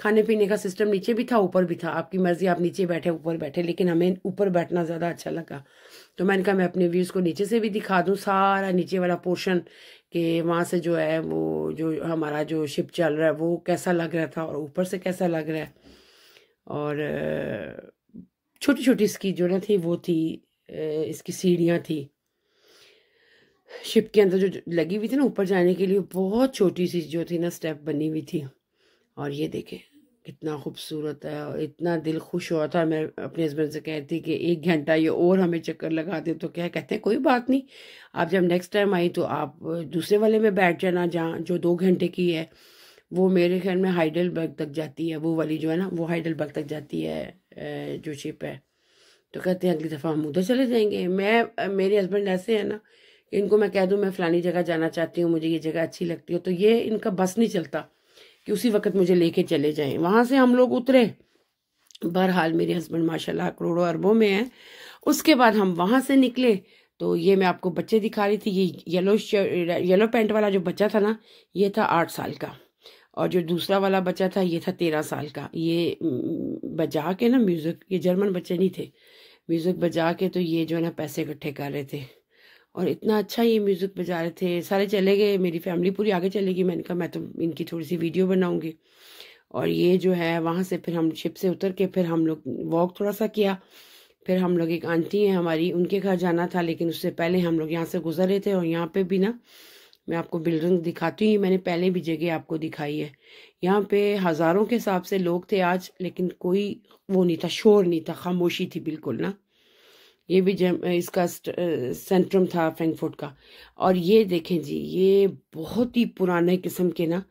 खाने पीने का सिस्टम नीचे भी था ऊपर भी था आपकी मर्जी आप नीचे बैठे ऊपर बैठे लेकिन हमें ऊपर बैठना ज़्यादा अच्छा लगा तो मैंने कहा मैं अपने व्यूज़ को नीचे से भी दिखा दूँ सारा नीचे वाला पोर्शन कि वहाँ से जो है वो जो हमारा जो शिप चल रहा है वो कैसा लग रहा था और ऊपर से कैसा लग रहा है और छोटी छोटी इसकी जो ना थी वो थी इसकी सीढ़ियाँ थी शिप के अंदर जो लगी हुई थी ना ऊपर जाने के लिए बहुत छोटी सी जो थी ना स्टेप बनी हुई थी और ये देखें कितना खूबसूरत है और इतना दिल खुश हुआ था मैं अपने हस्बैंड से कहती कि एक घंटा ये और हमें चक्कर लगा दे तो क्या कहते हैं कोई बात नहीं आप जब नेक्स्ट टाइम आई तो आप दूसरे वाले में बैठ जाना जहाँ जो दो घंटे की है वो मेरे ख्याल में बर्ग तक जाती है वो वाली जो है ना वो हाइडलबर्ग तक जाती है जो शिप है तो कहते हैं अगली दफ़ा हम उधर चले जाएंगे मैं मेरे हस्बैंड ऐसे हैं ना इनको मैं कह दूँ मैं फ़लानी जगह जाना चाहती हूँ मुझे ये जगह अच्छी लगती है तो ये इनका बस नहीं चलता कि उसी वक्त मुझे लेके चले जाएं वहाँ से हम लोग उतरे बहरहाल मेरे हस्बैंड माशाल्लाह करोड़ों अरबों में हैं उसके बाद हम वहाँ से निकले तो ये मैं आपको बच्चे दिखा रही थी ये येलो येलो पैंट वाला जो बच्चा था ना ये था आठ साल का और जो दूसरा वाला बच्चा था ये था तेरह साल का ये बजा के ना म्यूज़िक ये जर्मन बच्चे नहीं थे म्यूज़िक बजा के तो ये जो है ना पैसे इकट्ठे कर रहे थे और इतना अच्छा ये म्यूज़िक बजा रहे थे सारे चले गए मेरी फैमिली पूरी आगे चले गई मैंने कहा मैं तो इनकी थोड़ी सी वीडियो बनाऊँगी और ये जो है वहाँ से फिर हम शिप से उतर के फिर हम लोग वॉक थोड़ा सा किया फिर हम लोग एक आंटी हैं हमारी उनके घर जाना था लेकिन उससे पहले हम लोग यहाँ से गुजर रहे थे और यहाँ पे भी ना मैं आपको बिल्डिंग दिखाती हूँ मैंने पहले भी जगह आपको दिखाई है यहाँ पे हज़ारों के हिसाब से लोग थे आज लेकिन कोई वो नहीं था शोर नहीं था खामोशी थी बिल्कुल ना ये भी जम इसका सेंट्रम था फ्रैंकफोर्ट का और ये देखें जी ये बहुत ही पुराने किस्म के ना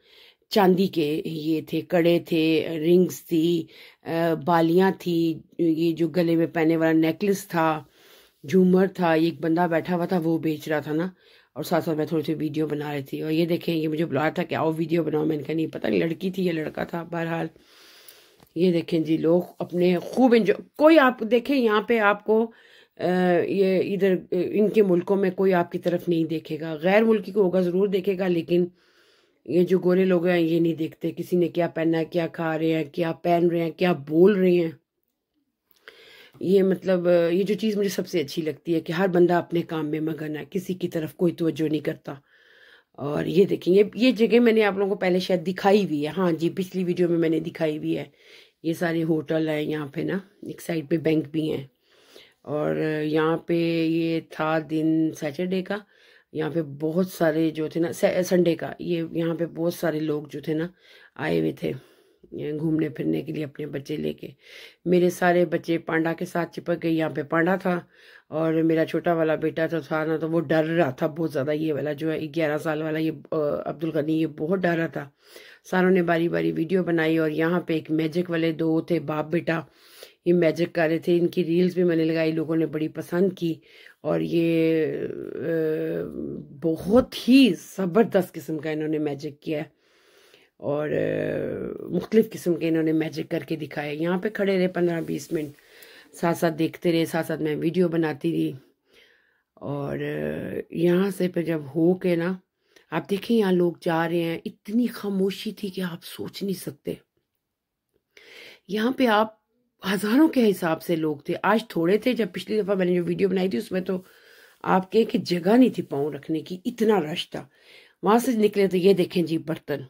चांदी के ये थे कड़े थे रिंग्स थी बालियां थी ये जो गले में पहने वाला नेकलेस था झूमर था एक बंदा बैठा हुआ था वो बेच रहा था ना और साथ साथ मैं थोड़ी सी वीडियो बना रही थी और ये देखें ये मुझे बुलाया था कि आओ वीडियो बनाओ मैंने कहा नहीं पता नहीं लड़की थी या लड़का था बहरहाल ये देखें जी लोग अपने खूब इंजॉय कोई आप देखें यहाँ पे आपको ये इधर इनके मुल्कों में कोई आपकी तरफ नहीं देखेगा गैर मुल्की को होगा ज़रूर देखेगा लेकिन ये जो गोरे लोग हैं ये नहीं देखते किसी ने क्या पहना है क्या खा रहे हैं क्या पहन रहे हैं क्या बोल रहे हैं ये मतलब ये जो चीज़ मुझे सबसे अच्छी लगती है कि हर बंदा अपने काम में मगन है किसी की तरफ कोई तोज्जो नहीं करता और ये देखें ये ये जगह मैंने आप लोगों को पहले शायद दिखाई हुई है हाँ जी पिछली वीडियो में मैंने दिखाई हुई है ये सारे होटल हैं यहाँ पे ना एक साइड पे बैंक भी हैं और यहाँ पे ये था दिन सैटरडे का यहाँ पे बहुत सारे जो थे ना संडे का ये यहाँ पे बहुत सारे लोग जो थे ना आए हुए थे घूमने फिरने के लिए अपने बच्चे लेके मेरे सारे बच्चे पांडा के साथ चिपक गए यहाँ पे पांडा था और मेरा छोटा वाला बेटा तो था ना तो वो डर रहा था बहुत ज़्यादा ये वाला जो है ग्यारह साल वाला ये अब्दुल गनी ये बहुत डर रहा था सारों ने बारी बारी वीडियो बनाई और यहाँ पे एक मैजिक वाले दो थे बाप बेटा ये मैजिक कर रहे थे इनकी रील्स भी मैंने लगाई लोगों ने बड़ी पसंद की और ये बहुत ही ज़बरदस्त किस्म का इन्होंने मैजिक किया और मुख्तलिफ़ किस्म के इन्होंने मैजिक करके दिखाया यहाँ पे खड़े रहे पंद्रह बीस मिनट साथ साथ देखते रहे साथ साथ मैं वीडियो बनाती रही और यहाँ से फिर जब हो के ना आप देखें यहाँ लोग जा रहे हैं इतनी खामोशी थी कि आप सोच नहीं सकते यहाँ पे आप हज़ारों के हिसाब से लोग थे आज थोड़े थे जब पिछली दफ़ा मैंने जो वीडियो बनाई थी उसमें तो आपके कि जगह नहीं थी पाँव रखने की इतना रश था वहाँ से निकले तो ये देखें जी बर्तन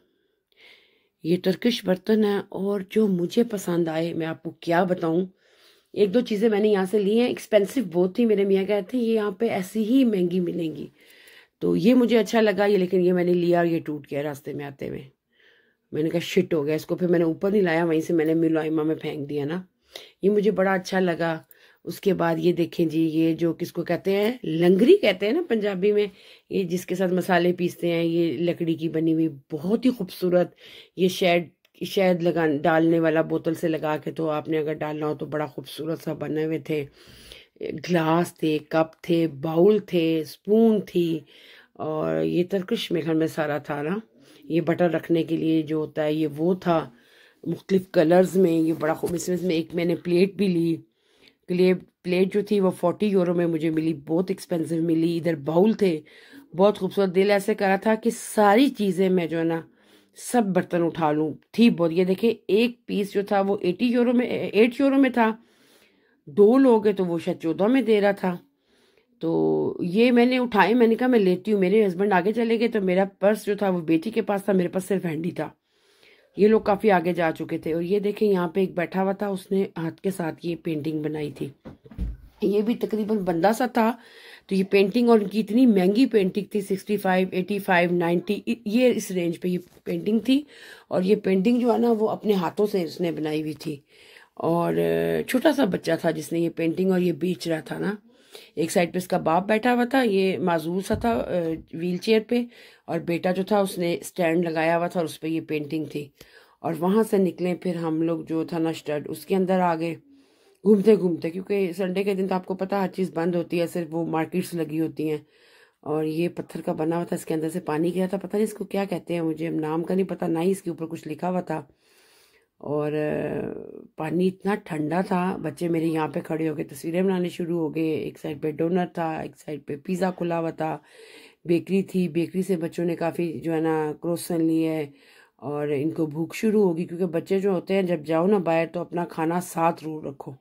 ये टर्किश बर्तन है और जो मुझे पसंद आए मैं आपको क्या बताऊं एक दो चीज़ें मैंने यहाँ से ली हैं एक्सपेंसिव बहुत थी मेरे मियाँ कहते हैं ये यहाँ पे ऐसी ही महंगी मिलेंगी तो ये मुझे अच्छा लगा ये लेकिन ये मैंने लिया और ये टूट गया रास्ते में आते हुए मैंने कहा शिट हो गया इसको फिर मैंने ऊपर नहीं लाया वहीं से मैंने मिलवाइमा में फेंक दिया ना ये मुझे बड़ा अच्छा लगा उसके बाद ये देखें जी ये जो किसको कहते हैं लंगरी कहते हैं ना पंजाबी में ये जिसके साथ मसाले पीसते हैं ये लकड़ी की बनी हुई बहुत ही खूबसूरत ये शेड शहद लगा डालने वाला बोतल से लगा के तो आपने अगर डालना हो तो बड़ा खूबसूरत सा बने हुए थे ग्लास थे कप थे बाउल थे स्पून थी और ये तर्कश मेखन में सारा था ना ये बटर रखने के लिए जो होता है ये वो था मुख्तलिफ़ कलर्स में ये बड़ा खूब इसमें इसमें एक मैंने प्लेट भी ली क्ले प्लेट जो थी वो फोर्टी यूरो में मुझे मिली बहुत एक्सपेंसिव मिली इधर बाउल थे बहुत खूबसूरत दिल ऐसे करा था कि सारी चीज़ें मैं जो है ना सब बर्तन उठा लूँ थी बहुत ये देखे एक पीस जो था वो एटी यूरो में एट यूरो में था दो लोग हैं तो वो शायद चौदह में दे रहा था तो ये मैंने उठाए मैंने कहा मैं लेती हूँ मेरे हस्बैंड आगे चले गए तो मेरा पर्स जो था वो बेटी के पास था मेरे पास सिर्फ हैंडी था ये लोग काफ़ी आगे जा चुके थे और ये देखे यहाँ पे एक बैठा हुआ था उसने हाथ के साथ ये पेंटिंग बनाई थी ये भी तकरीबन बंदा सा था तो ये पेंटिंग और इनकी इतनी महंगी पेंटिंग थी sixty five eighty five ninety ये इस रेंज पे ये पेंटिंग थी और ये पेंटिंग जो है ना वो अपने हाथों से उसने बनाई हुई थी और छोटा सा बच्चा था जिसने ये पेंटिंग और ये बेच रहा था ना एक साइड पे इसका बाप बैठा हुआ था ये माजूर सा था व्हील चेयर पे और बेटा जो था उसने स्टैंड लगाया हुआ था और उस पर ये पेंटिंग थी और वहाँ से निकले फिर हम लोग जो था ना स्टड उसके अंदर आ गए घूमते घूमते क्योंकि संडे के दिन तो आपको पता हर चीज़ बंद होती है सिर्फ वो मार्केट्स लगी होती हैं और ये पत्थर का बना हुआ था इसके अंदर से पानी गया था पता नहीं इसको क्या कहते हैं मुझे नाम का नहीं पता ना ही इसके ऊपर कुछ लिखा हुआ था और पानी इतना ठंडा था बच्चे मेरे यहाँ पे खड़े हो गए तस्वीरें बनाने शुरू हो गए एक साइड पे डोनर था एक साइड पे पिज़्ज़ा खुला हुआ था बेकरी थी बेकरी से बच्चों ने काफ़ी जो है ना क्रोसन लिए और इनको भूख शुरू होगी क्योंकि बच्चे जो होते हैं जब जाओ ना बाहर तो अपना खाना साथ रू रखो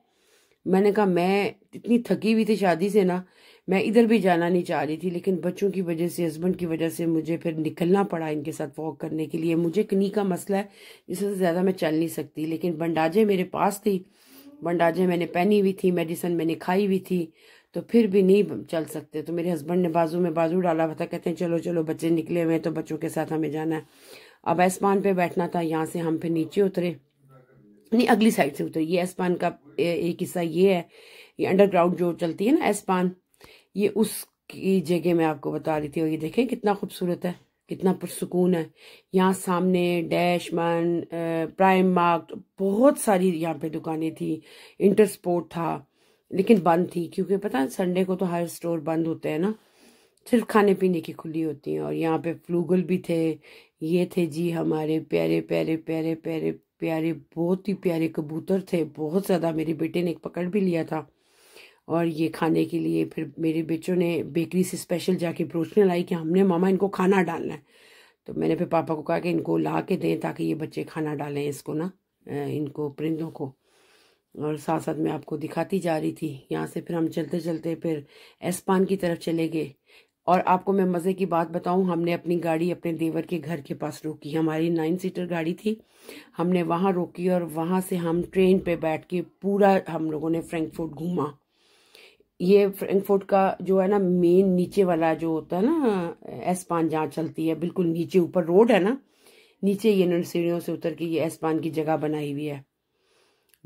मैंने कहा मैं इतनी थकी हुई थी शादी से ना मैं इधर भी जाना नहीं चाह रही थी लेकिन बच्चों की वजह से हस्बैंड की वजह से मुझे फिर निकलना पड़ा इनके साथ वॉक करने के लिए मुझे कनी का मसला है जिससे ज़्यादा मैं चल नहीं सकती लेकिन बंडाजे मेरे पास थी बंडाजे मैंने पहनी हुई थी मेडिसिन मैंने खाई हुई थी तो फिर भी नहीं चल सकते तो मेरे हस्बैंड ने बाजू में बाजू डाला हुआ था कहते हैं चलो चलो बच्चे निकले हुए हैं तो बच्चों के साथ हमें जाना है अब आसमान पे बैठना था यहाँ से हम फिर नीचे उतरे नहीं अगली साइड से उतरे ये आसमान का एक हिस्सा ये है ये अंडरग्राउंड जो चलती है ना आसमान ये उसकी जगह मैं आपको बता रही थी और ये देखें कितना खूबसूरत है कितना पुरसकून है यहाँ सामने डैशमन प्राइम मार्क बहुत सारी यहाँ पे दुकानें थी इंटरस्पोर्ट था लेकिन बंद थी क्योंकि पता है संडे को तो हर स्टोर बंद होते हैं ना सिर्फ खाने पीने की खुली होती हैं और यहाँ पे फ्लूगल भी थे ये थे जी हमारे प्यारे प्यारे प्यारे प्यारे प्यारे बहुत ही प्यारे कबूतर थे बहुत ज़्यादा मेरे बेटे ने एक पकड़ भी लिया था और ये खाने के लिए फिर मेरे बेचों ने बेकरी से स्पेशल जाके ब्रोचने लाई कि हमने मामा इनको खाना डालना है तो मैंने फिर पापा को कहा कि इनको ला के दें ताकि ये बच्चे खाना डालें इसको ना इनको परिंदों को और साथ साथ मैं आपको दिखाती जा रही थी यहाँ से फिर हम चलते चलते फिर एसपान की तरफ चले गए और आपको मैं मज़े की बात बताऊँ हमने अपनी गाड़ी अपने देवर के घर के पास रोकी हमारी नाइन सीटर गाड़ी थी हमने वहाँ रोकी और वहाँ से हम ट्रेन पे बैठ के पूरा हम लोगों ने फ्रैंकफर्ट घूमा ये फ्रैंकफर्ट का जो है ना मेन नीचे वाला जो होता है ना एस पान जहाँ चलती है बिल्कुल नीचे ऊपर रोड है ना नीचे ये इन्होंने सीढ़ियों से उतर के ये एस पान की जगह बनाई हुई है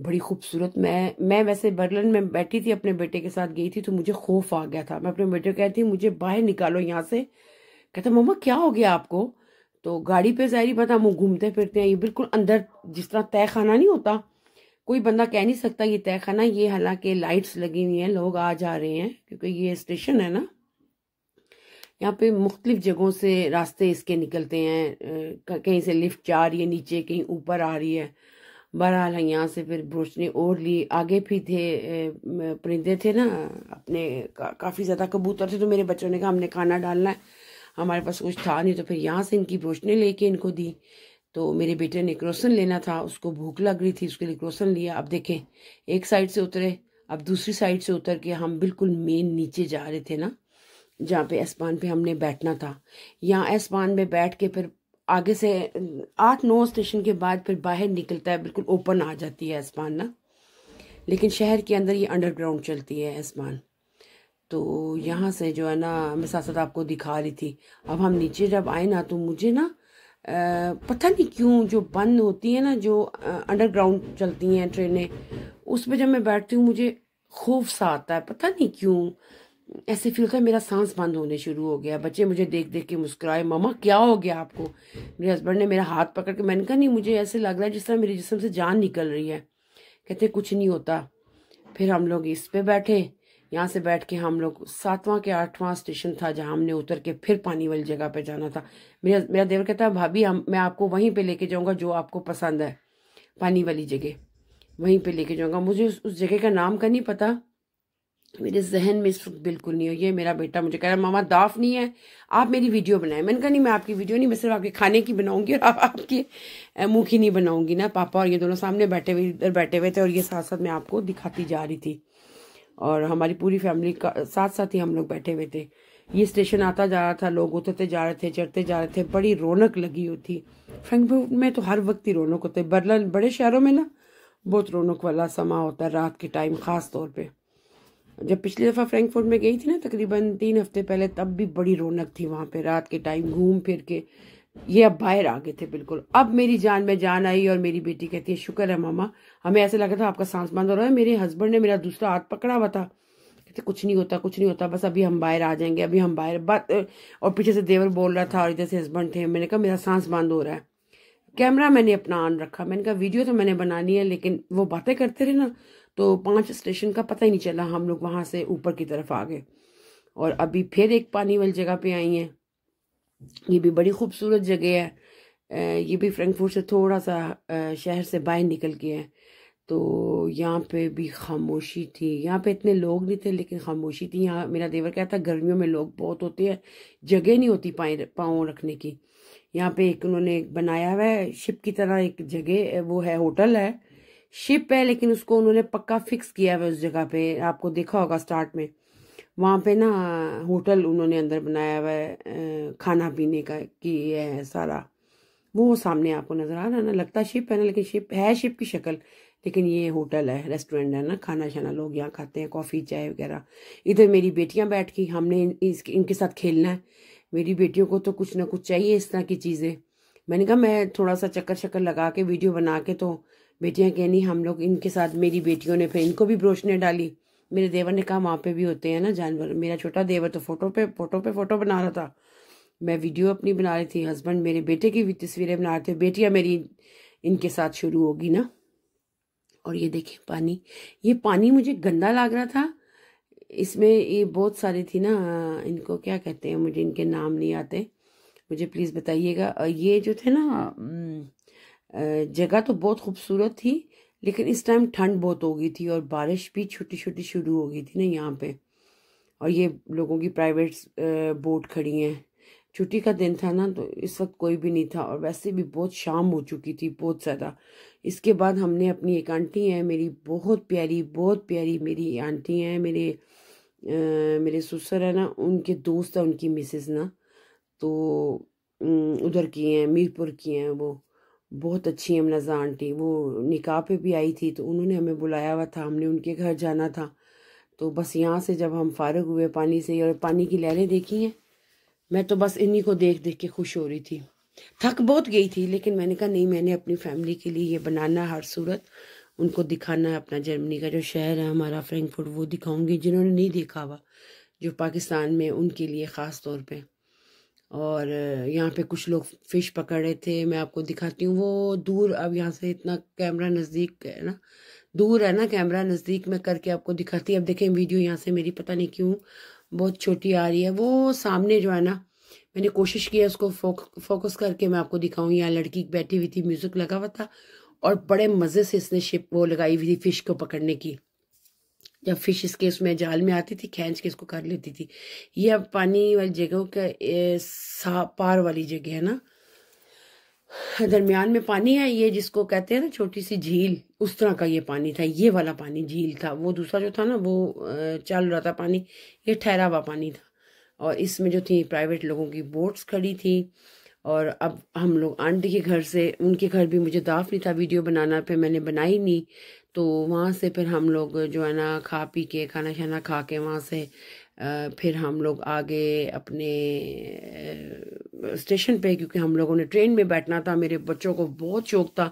बड़ी खूबसूरत मैं मैं वैसे बर्लिन में बैठी थी अपने बेटे के साथ गई थी तो मुझे खौफ आ गया था मैं अपने बेटे को कहती मुझे बाहर निकालो यहाँ से कहता मम्मा क्या हो गया आपको तो गाड़ी पे जाहिर पता हम घूमते फिरते हैं ये बिल्कुल अंदर जिस तरह तय खाना नहीं होता कोई बंदा कह नहीं सकता ये तहखाना ये हालांकि लाइट्स लगी हुई हैं लोग आ जा रहे हैं क्योंकि ये स्टेशन है ना यहाँ पे मुख्तलिफ जगहों से रास्ते इसके निकलते हैं कहीं से लिफ्ट जा रही है नीचे कहीं ऊपर आ रही है बहरहाल यहाँ से फिर रोशनी ने और ली आगे भी थे परिंदे थे ना अपने का, काफ़ी ज़्यादा कबूतर थे तो मेरे बच्चों ने कहा हमने खाना डालना है हमारे पास कुछ था नहीं तो फिर यहाँ से इनकी रोशनी ने लेके इनको दी तो मेरे बेटे ने क्रोसन लेना था उसको भूख लग रही थी उसके लिए क्रोसन लिया अब देखें एक साइड से उतरे अब दूसरी साइड से उतर के हम बिल्कुल मेन नीचे जा रहे थे ना जहाँ पे एसपान पे हमने बैठना था यहाँ एसपान में बैठ के फिर आगे से आठ नौ स्टेशन के बाद फिर बाहर निकलता है बिल्कुल ओपन आ जाती है एसपान ना लेकिन शहर के अंदर ये अंडरग्राउंड चलती है एसपान तो यहाँ से जो है ना मैं साथ साथ आपको दिखा रही थी अब हम नीचे जब आए ना तो मुझे ना पता नहीं क्यों जो बंद होती है ना जो अंडरग्राउंड चलती हैं ट्रेनें उस पर जब मैं बैठती हूँ मुझे खूफ सा आता है पता नहीं क्यों ऐसे फील होता है मेरा सांस बंद होने शुरू हो गया बच्चे मुझे देख देख के मुस्कुराए मामा क्या हो गया आपको मेरे हस्बैंड ने मेरा हाथ पकड़ के मैंने कहा नहीं मुझे ऐसे लग रहा है जिस तरह मेरे जिसम से जान निकल रही है कहते कुछ नहीं होता फिर हम लोग इस पे बैठे यहाँ से बैठ के हम लोग सातवां के आठवां स्टेशन था जहाँ हमने उतर के फिर पानी वाली जगह पे जाना था मेरा मेरा देवर कहता है भाभी हम मैं आपको वहीं पे लेके जाऊँगा जो आपको पसंद है पानी वाली जगह वहीं पे लेके जाऊँगा मुझे उस, उस जगह का नाम का नहीं पता मेरे जहन में इस वक्त बिल्कुल नहीं हो ये मेरा बेटा मुझे कह रहा है मामा दाफ नहीं है आप मेरी वीडियो बनाएं मैंने कहा नहीं मैं आपकी वीडियो नहीं मैं सिर्फ आपके खाने की बनाऊंगी और आप आपके मुँह की नहीं बनाऊंगी ना पापा और ये दोनों सामने बैठे हुए इधर बैठे हुए थे और ये साथ साथ मैं आपको दिखाती जा रही थी और हमारी पूरी फैमिली का साथ साथ ही हम लोग बैठे हुए थे ये स्टेशन आता जा रहा था लोग उतरते जा रहे थे चढ़ते जा रहे थे बड़ी रौनक लगी हुई थी फ्रैंकफर्ट में तो हर वक्त ही रौनक होते बर्लिन बड़े शहरों में ना बहुत रौनक वाला समा होता है रात के टाइम ख़ास तौर पे जब पिछली दफ़ा फ्रैंकफर्ट में गई थी ना तकरीबन तीन हफ्ते पहले तब भी बड़ी रौनक थी वहाँ पे रात के टाइम घूम फिर के ये अब बाहर आ गए थे बिल्कुल अब मेरी जान में जान आई और मेरी बेटी कहती है शुक्र है मामा हमें ऐसे लगा था आपका सांस बंद हो रहा है मेरे हस्बैंड ने मेरा दूसरा हाथ पकड़ा हुआ था कहते कुछ नहीं होता कुछ नहीं होता बस अभी हम बाहर आ जाएंगे अभी हम बाहर बात और पीछे से देवर बोल रहा था और इधर से हस्बैंड थे मैंने कहा मेरा सांस बंद हो रहा है कैमरा मैंने अपना ऑन रखा मैंने कहा वीडियो तो मैंने बनानी है लेकिन वो बातें करते रहे ना तो पाँच स्टेशन का पता ही नहीं चला हम लोग वहाँ से ऊपर की तरफ आ गए और अभी फिर एक पानी वाली जगह पे आई हैं ये भी बड़ी खूबसूरत जगह है ये भी फ्रैंकफर्ट से थोड़ा सा शहर से बाहर निकल के है तो यहाँ पे भी खामोशी थी यहाँ पे इतने लोग नहीं थे लेकिन खामोशी थी यहाँ मेरा देवर कहता था गर्मियों में लोग बहुत होते हैं जगह नहीं होती पाए पाँव रखने की यहाँ पे एक उन्होंने बनाया हुआ है शिप की तरह एक जगह वो है होटल है शिप है लेकिन उसको उन्होंने पक्का फिक्स किया हुआ उस जगह पे आपको देखा होगा स्टार्ट में वहाँ पे ना होटल उन्होंने अंदर बनाया हुआ है खाना पीने का कि ये है सारा वो सामने आपको नज़र आ रहा है ना लगता शिप है ना लेकिन शिप है शिप की शक्ल लेकिन ये होटल है रेस्टोरेंट है ना खाना शाना लोग यहाँ खाते हैं कॉफ़ी चाय वगैरह इधर मेरी बेटियाँ बैठ गई हमने इस इनके साथ खेलना है मेरी बेटियों को तो कुछ ना कुछ चाहिए इस तरह की चीज़ें मैंने कहा मैं थोड़ा सा चक्कर शक्कर लगा के वीडियो बना के तो बेटियाँ कहनी हम लोग इनके साथ मेरी बेटियों ने फिर इनको भी ब्रोशने डाली मेरे देवर ने कहा वहाँ पे भी होते हैं ना जानवर मेरा छोटा देवर तो फोटो पे फोटो पे फोटो बना रहा था मैं वीडियो अपनी बना रही थी हस्बैंड मेरे बेटे की भी तस्वीरें बना रहे थे बेटियाँ मेरी इनके साथ शुरू होगी ना और ये देखिए पानी ये पानी मुझे गंदा लग रहा था इसमें ये बहुत सारी थी ना इनको क्या कहते हैं मुझे इनके नाम नहीं आते मुझे प्लीज़ बताइएगा ये जो थे ना जगह तो बहुत खूबसूरत थी लेकिन इस टाइम ठंड बहुत हो गई थी और बारिश भी छोटी छोटी शुरू हो गई थी ना यहाँ पे और ये लोगों की प्राइवेट बोट खड़ी हैं छुट्टी का दिन था ना तो इस वक्त कोई भी नहीं था और वैसे भी बहुत शाम हो चुकी थी बहुत ज़्यादा इसके बाद हमने अपनी एक आंटी है मेरी बहुत प्यारी बहुत प्यारी मेरी आंटी हैं मेरे आ, मेरे ससुर है ना उनके दोस्त हैं उनकी मिसेस ना तो उधर की हैं मीरपुर की हैं वो बहुत अच्छी अमनाजा आंटी वो निकाह पे भी आई थी तो उन्होंने हमें बुलाया हुआ था हमने उनके घर जाना था तो बस यहाँ से जब हम फारग हुए पानी से और पानी की लहरें देखी हैं मैं तो बस इन्हीं को देख देख के खुश हो रही थी थक बहुत गई थी लेकिन मैंने कहा नहीं मैंने अपनी फैमिली के लिए ये बनाना हर सूरत उनको दिखाना है अपना जर्मनी का जो शहर है हमारा फ्रैंकफर्ट वो दिखाऊंगी जिन्होंने नहीं देखा हुआ जो पाकिस्तान में उनके लिए ख़ास तौर पर और यहाँ पे कुछ लोग फ़िश पकड़ रहे थे मैं आपको दिखाती हूँ वो दूर अब यहाँ से इतना कैमरा नज़दीक है ना दूर है ना कैमरा नज़दीक में करके आपको दिखाती अब देखें वीडियो यहाँ से मेरी पता नहीं क्यों बहुत छोटी आ रही है वो सामने जो है ना मैंने कोशिश की है उसको फोक, फोकस करके मैं आपको दिखाऊँ यहाँ लड़की बैठी हुई थी म्यूज़िक लगा हुआ था और बड़े मज़े से इसने शिप वो लगाई हुई थी फ़िश को पकड़ने की जब फिश इसके उसमें जाल में आती थी खींच के इसको कर लेती थी ये अब पानी वाली जगहों का पार वाली जगह है ना दरमियान में पानी है ये जिसको कहते हैं ना छोटी सी झील उस तरह का ये पानी था ये वाला पानी झील था वो दूसरा जो था ना वो चल रहा था पानी ये ठहरा हुआ पानी था और इसमें जो थी प्राइवेट लोगों की बोट्स खड़ी थी और अब हम लोग आंटी के घर से उनके घर भी मुझे दाफ नहीं था वीडियो बनाना पे मैंने बनाई नहीं तो वहाँ से फिर हम लोग जो है ना खा पी के खाना शाना खा के वहाँ से फिर हम लोग आगे अपने स्टेशन पे क्योंकि हम लोगों ने ट्रेन में बैठना था मेरे बच्चों को बहुत शौक था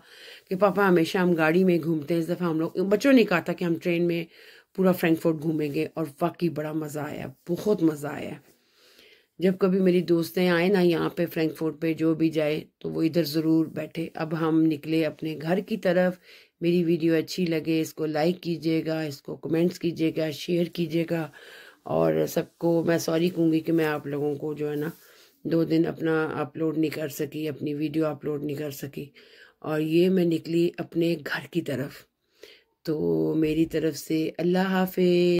कि पापा हमेशा हम गाड़ी में घूमते हैं इस दफ़ा हम लोग बच्चों ने कहा था कि हम ट्रेन में पूरा फ्रैंकफर्ट घूमेंगे और वाकई बड़ा मज़ा आया बहुत मज़ा आया जब कभी मेरी दोस्तें आए ना यहाँ पे फ्रैंकफर्ट पे जो भी जाए तो वो इधर ज़रूर बैठे अब हम निकले अपने घर की तरफ मेरी वीडियो अच्छी लगे इसको लाइक कीजिएगा इसको कमेंट्स कीजिएगा शेयर कीजिएगा और सबको मैं सॉरी कहूँगी कि मैं आप लोगों को जो है ना दो दिन अपना अपलोड नहीं कर सकी अपनी वीडियो अपलोड नहीं कर सकी और ये मैं निकली अपने घर की तरफ तो मेरी तरफ से अल्लाह हाफि